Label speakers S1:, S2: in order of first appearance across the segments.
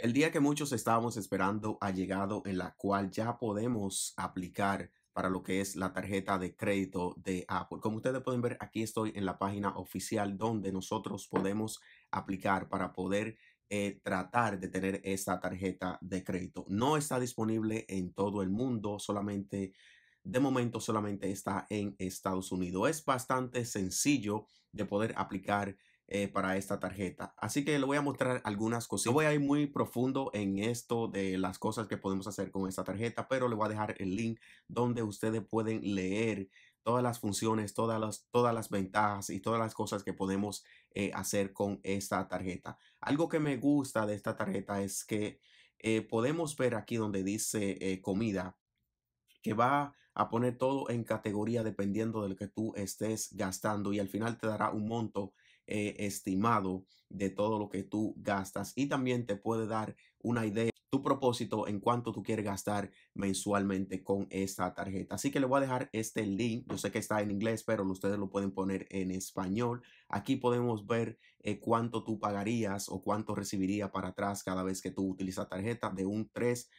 S1: El día que muchos estábamos esperando ha llegado en la cual ya podemos aplicar para lo que es la tarjeta de crédito de Apple. Como ustedes pueden ver, aquí estoy en la página oficial donde nosotros podemos aplicar para poder eh, tratar de tener esta tarjeta de crédito. No está disponible en todo el mundo, solamente de momento solamente está en Estados Unidos. Es bastante sencillo de poder aplicar eh, para esta tarjeta. Así que le voy a mostrar algunas cosas. No voy a ir muy profundo en esto de las cosas que podemos hacer con esta tarjeta, pero le voy a dejar el link donde ustedes pueden leer todas las funciones, todas las, todas las ventajas y todas las cosas que podemos eh, hacer con esta tarjeta. Algo que me gusta de esta tarjeta es que eh, podemos ver aquí donde dice comida, que va a poner todo en categoría dependiendo de lo que tú estés gastando y al final te dará un monto eh, estimado de todo lo que tú gastas y también te puede dar una idea tu propósito en cuanto tú quieres gastar mensualmente con esta tarjeta. Así que le voy a dejar este link. Yo sé que está en inglés, pero ustedes lo pueden poner en español. Aquí podemos ver eh, cuánto tú pagarías o cuánto recibiría para atrás cada vez que tú utilizas tarjeta de un 3,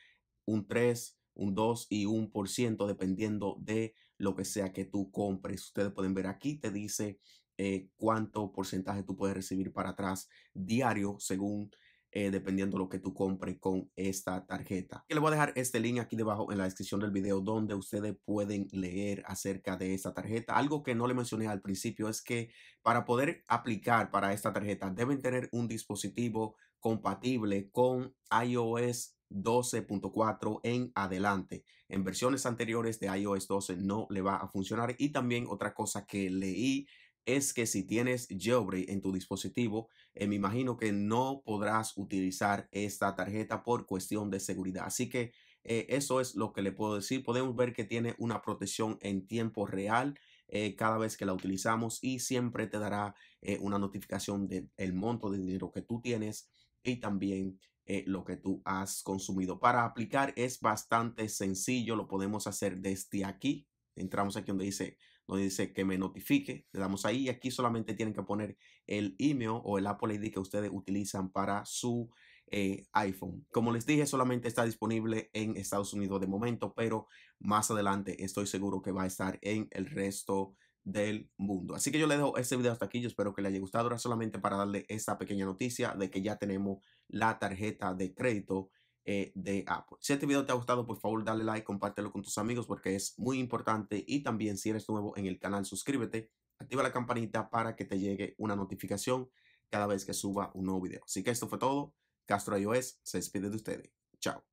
S1: un 3, un 2 y un por ciento dependiendo de lo que sea que tú compres. Ustedes pueden ver aquí, te dice eh, cuánto porcentaje tú puedes recibir para atrás diario según eh, dependiendo lo que tú compres con esta tarjeta. Le voy a dejar este link aquí debajo en la descripción del video donde ustedes pueden leer acerca de esta tarjeta. Algo que no le mencioné al principio es que para poder aplicar para esta tarjeta deben tener un dispositivo compatible con iOS 12.4 en adelante. En versiones anteriores de iOS 12 no le va a funcionar. Y también otra cosa que leí es que si tienes jailbreak en tu dispositivo, eh, me imagino que no podrás utilizar esta tarjeta por cuestión de seguridad. Así que eh, eso es lo que le puedo decir. Podemos ver que tiene una protección en tiempo real eh, cada vez que la utilizamos y siempre te dará una notificación del monto de dinero que tú tienes y también lo que tú has consumido. Para aplicar es bastante sencillo, lo podemos hacer desde aquí. Entramos aquí donde dice donde dice que me notifique. Le damos ahí y aquí solamente tienen que poner el email o el Apple ID que ustedes utilizan para su eh, iPhone. Como les dije, solamente está disponible en Estados Unidos de momento, pero más adelante estoy seguro que va a estar en el resto del mundo. Así que yo le dejo este video hasta aquí. Yo espero que le haya gustado. Ahora solamente para darle esta pequeña noticia de que ya tenemos la tarjeta de crédito eh, de Apple. Si este video te ha gustado, por favor dale like, compártelo con tus amigos porque es muy importante y también si eres nuevo en el canal, suscríbete, activa la campanita para que te llegue una notificación cada vez que suba un nuevo video. Así que esto fue todo. Castro iOS se despide de ustedes. Chao.